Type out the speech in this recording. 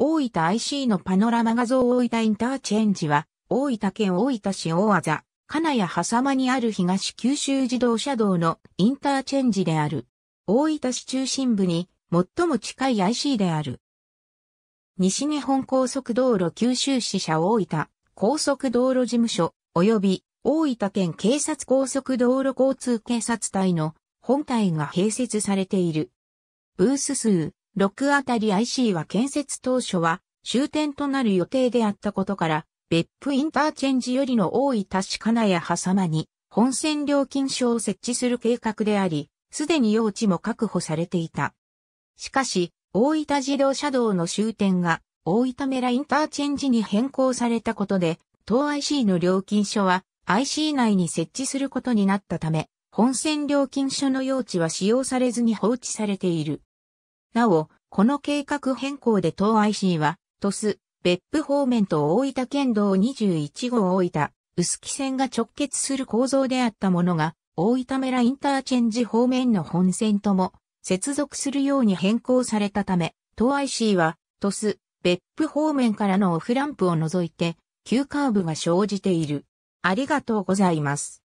大分 IC のパノラマ画像大分インターチェンジは、大分県大分市大和金谷狭間にある東九州自動車道のインターチェンジである。大分市中心部に最も近い IC である。西日本高速道路九州支社大分高速道路事務所及び大分県警察高速道路交通警察隊の本隊が併設されている。ブース数6あたり IC は建設当初は終点となる予定であったことから、別府インターチェンジよりの大分市金谷挟まに本線料金所を設置する計画であり、すでに用地も確保されていた。しかし、大分自動車道の終点が大分メラインターチェンジに変更されたことで、当 IC の料金所は IC 内に設置することになったため、本線料金所の用地は使用されずに放置されている。なお、この計画変更で東 IC は、鳥栖、別府方面と大分県道21号大分、薄木線が直結する構造であったものが、大分メラインターチェンジ方面の本線とも、接続するように変更されたため、東 IC は、鳥栖、別府方面からのオフランプを除いて、急カーブが生じている。ありがとうございます。